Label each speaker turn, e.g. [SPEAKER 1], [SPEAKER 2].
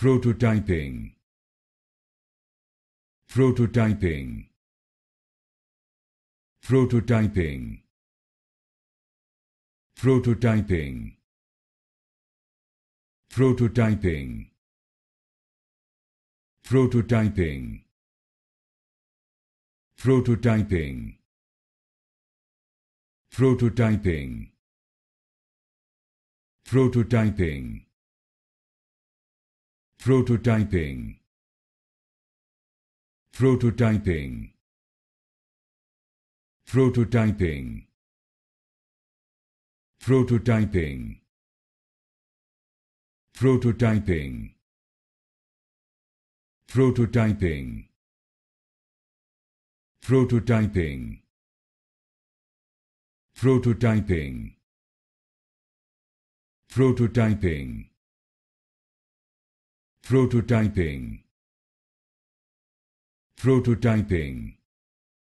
[SPEAKER 1] prototyping prototyping prototyping prototyping prototyping prototyping prototyping prototyping prototyping prototyping prototyping prototyping prototyping prototyping prototyping prototyping prototyping prototyping prototyping prototyping